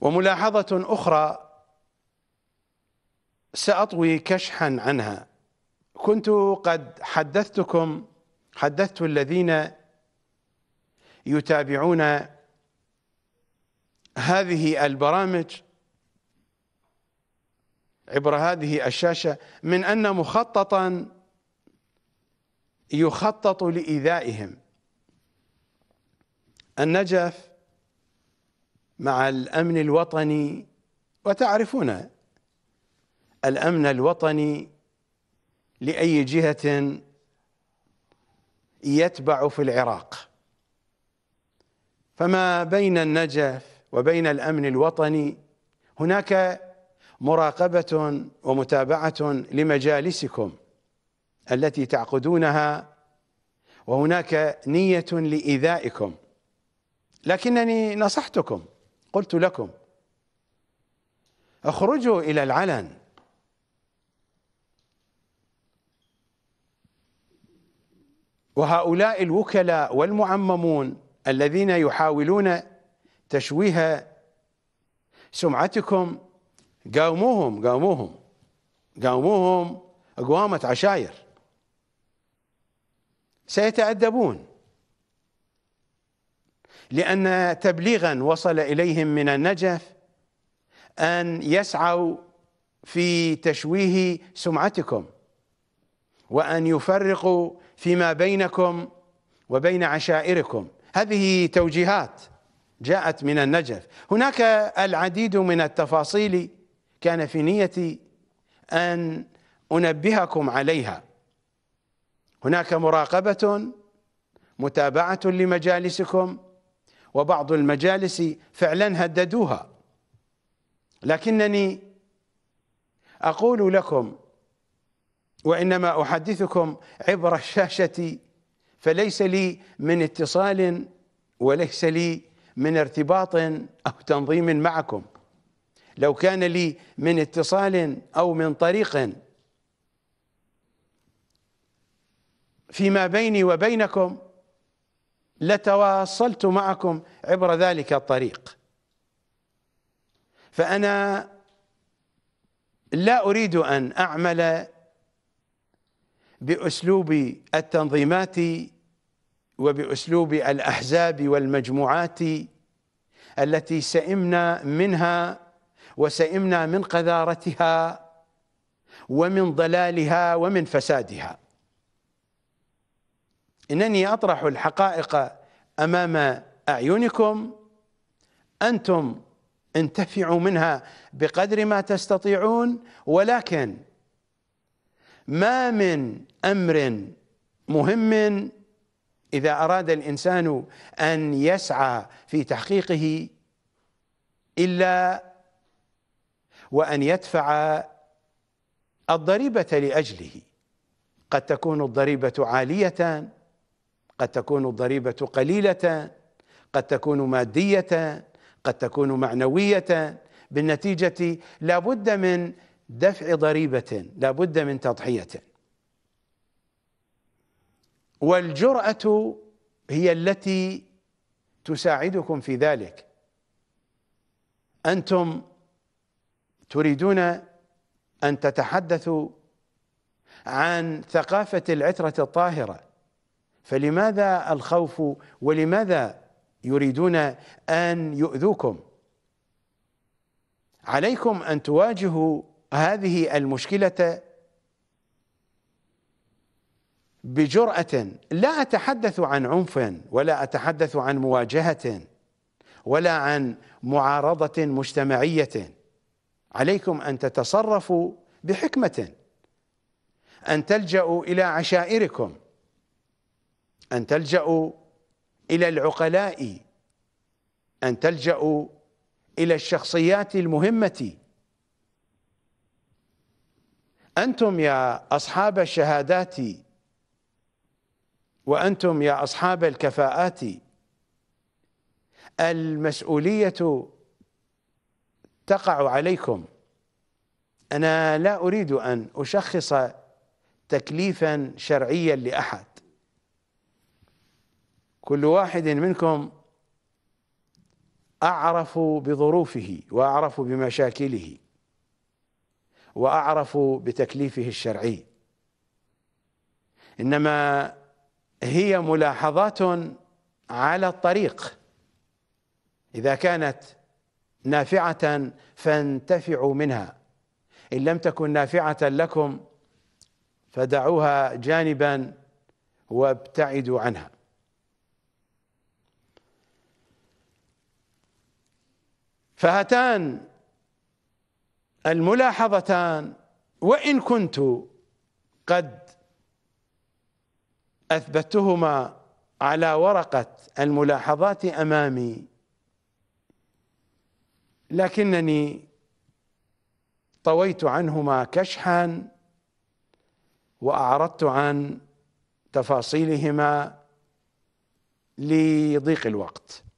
وملاحظة أخرى سأطوي كشحا عنها كنت قد حدثتكم حدثت الذين يتابعون هذه البرامج عبر هذه الشاشة من أن مخططا يخطط لإيذائهم النجف مع الأمن الوطني وتعرفون الأمن الوطني لأي جهة يتبع في العراق فما بين النجف وبين الأمن الوطني هناك مراقبة ومتابعة لمجالسكم التي تعقدونها وهناك نية لإيذائكم لكنني نصحتكم قلت لكم اخرجوا إلى العلن وهؤلاء الوكلاء والمعممون الذين يحاولون تشويه سمعتكم قاوموهم قاوموهم قاوموهم قوامة عشاير سيتأدبون لأن تبليغا وصل إليهم من النجف أن يسعوا في تشويه سمعتكم وأن يفرقوا فيما بينكم وبين عشائركم هذه توجيهات جاءت من النجف هناك العديد من التفاصيل كان في نيتي أن أنبهكم عليها هناك مراقبة متابعة لمجالسكم وبعض المجالس فعلا هددوها لكنني اقول لكم وانما احدثكم عبر الشاشه فليس لي من اتصال وليس لي من ارتباط او تنظيم معكم لو كان لي من اتصال او من طريق فيما بيني وبينكم لتواصلت معكم عبر ذلك الطريق فأنا لا أريد أن أعمل بأسلوب التنظيمات وبأسلوب الأحزاب والمجموعات التي سئمنا منها وسئمنا من قذارتها ومن ضلالها ومن فسادها إنني أطرح الحقائق أمام أعينكم أنتم انتفعوا منها بقدر ما تستطيعون ولكن ما من أمر مهم إذا أراد الإنسان أن يسعى في تحقيقه إلا وأن يدفع الضريبة لأجله قد تكون الضريبة عالية قد تكون الضريبة قليلة قد تكون مادية قد تكون معنوية بالنتيجة لابد من دفع ضريبة لابد من تضحية والجرأة هي التي تساعدكم في ذلك أنتم تريدون أن تتحدثوا عن ثقافة العترة الطاهرة فلماذا الخوف ولماذا يريدون ان يؤذوكم عليكم ان تواجهوا هذه المشكله بجراه لا اتحدث عن عنف ولا اتحدث عن مواجهه ولا عن معارضه مجتمعيه عليكم ان تتصرفوا بحكمه ان تلجاوا الى عشائركم أن تلجأوا إلى العقلاء أن تلجأوا إلى الشخصيات المهمة أنتم يا أصحاب الشهادات وأنتم يا أصحاب الكفاءات المسؤولية تقع عليكم أنا لا أريد أن أشخص تكليفا شرعيا لأحد كل واحد منكم اعرف بظروفه واعرف بمشاكله واعرف بتكليفه الشرعي انما هي ملاحظات على الطريق اذا كانت نافعه فانتفعوا منها ان لم تكن نافعه لكم فدعوها جانبا وابتعدوا عنها فهاتان الملاحظتان وان كنت قد اثبتهما على ورقه الملاحظات امامي لكنني طويت عنهما كشحا واعرضت عن تفاصيلهما لضيق الوقت